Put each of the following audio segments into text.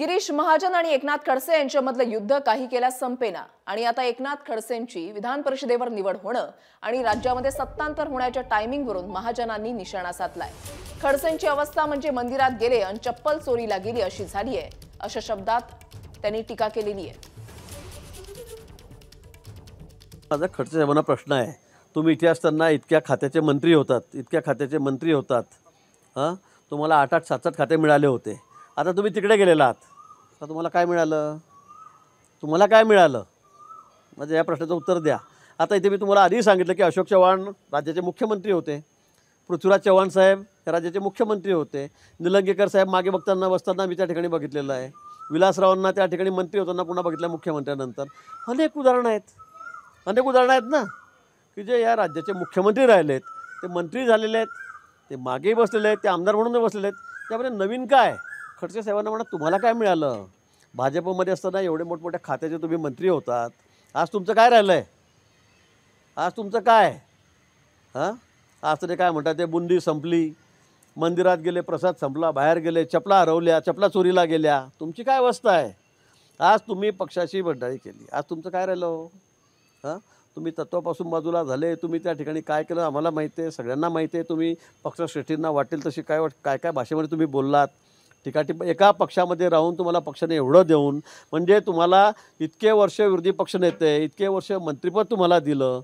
गिरीश महाजन आणि एकनाथ खडसे यांच्यामधलं युद्ध काही केल्यास संपेना आणि आता एकनाथ खडसेंची विधान परिषदेवर निवड होणं आणि राज्यामध्ये सत्तांतर होण्याच्या टायमिंगवरून महाजनांनी निशाणा साधलाय खडसेंची अवस्था म्हणजे मंदिरात गेले आणि चप्पल चोरीला गेली अशी झाली आहे अशा शब्दात त्यांनी टीका केलेली आहे माझा खडसे साहेबांना प्रश्न आहे तुम्ही इथे असताना इतक्या खात्याचे मंत्री होतात इतक्या खात्याचे मंत्री होतात हां तुम्हाला आठ आठ सात सात खाते मिळाले होते आता तुम्ही तिकडे गेलेला आहात तर तुम्हाला काय मिळालं तुम्हाला काय मिळालं म्हणजे या प्रश्नाचं उत्तर द्या आता इथे मी तुम्हाला आधी सांगितलं की अशोक चव्हाण राज्याचे मुख्यमंत्री होते पृथ्वीराज चव्हाण साहेब हे राज्याचे मुख्यमंत्री होते निलंगेकर साहेब मागे बघताना बसताना मी त्या ठिकाणी बघितलेलं आहे विलासरावांना त्या ठिकाणी मंत्री होताना पुन्हा बघितलं मुख्यमंत्र्यानंतर अनेक उदाहरणं आहेत अनेक उदाहरणं आहेत ना की जे या राज्याचे मुख्यमंत्री राहिले आहेत ते मंत्री झालेले आहेत ते मागेही बसलेले आहेत ते आमदार म्हणून बसलेले आहेत त्यामध्ये नवीन काय खडसे साहेबांना म्हणा तुम्हाला काय मिळालं भाजपमध्ये असताना एवढे मोठमोठ्या खात्याचे तुम्ही मंत्री होतात आज तुमचं काय राहिलं आहे आज तुमचं काय हां आज तरी काय म्हणतात ते बुंदी संपली मंदिरात गेले प्रसाद संपला बाहेर गेले चपला हरवल्या चपला चोरीला गेल्या तुमची काय अवस्था आहे आज तुम्ही पक्षाशी भंडारी केली आज तुमचं काय राहिलं हो? हां तुम्ही तत्वापासून बाजूला झाले तुम्ही त्या ठिकाणी काय केलं आम्हाला माहिती आहे सगळ्यांना माहिती आहे तुम्ही पक्षश्रेष्ठींना वाटेल तशी काय वाट काय काय भाषेमध्ये तुम्ही बोललात ठिकाठी एका पक्षामध्ये राहून तुम्हाला पक्षाने एवढं देऊन म्हणजे तुम्हाला इतके वर्ष विरोधी पक्ष नेते इतके वर्ष मंत्रिपद तुम्हाला दिलं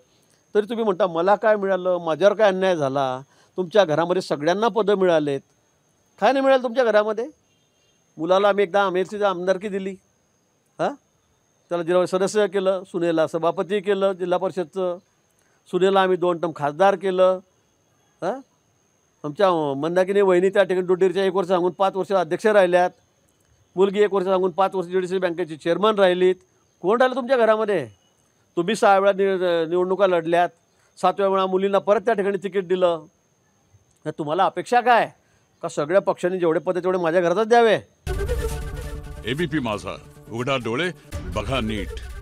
तरी तुम्ही म्हणता मला काय मिळालं माझ्यावर काय अन्याय झाला तुमच्या घरामध्ये सगळ्यांना पदं मिळालेत काय नाही मिळालं तुमच्या घरामध्ये मुलाला आम्ही एकदा अमेरची आमदारकी दिली हां त्याला जिल्हा सदस्य केलं सुनेला सभापती केलं जिल्हा परिषदचं सुनेला आम्ही दोन टम खासदार केलं हां आमच्या मंदाकिनी वहिनी त्या ठिकाणी डोडीरच्या एक वर्ष सांगून पाच वर्ष अध्यक्ष राहिल्यात मुलगी एक वर्ष सांगून पाच वर्ष ज्युडिशियल बँकेची चेअरमन राहिलीत कोण राहिलं तुमच्या घरामध्ये तुम्ही सहा वेळा नि निवडणुका लढल्यात सातव्या वेळा मुलींना परत त्या ठिकाणी तिकीट दिलं तर तुम्हाला अपेक्षा काय का सगळ्या पक्षांनी जेवढे पद तेवढे माझ्या घरातच द्यावे एबीपी माझा उघडा डोळे बघा नीट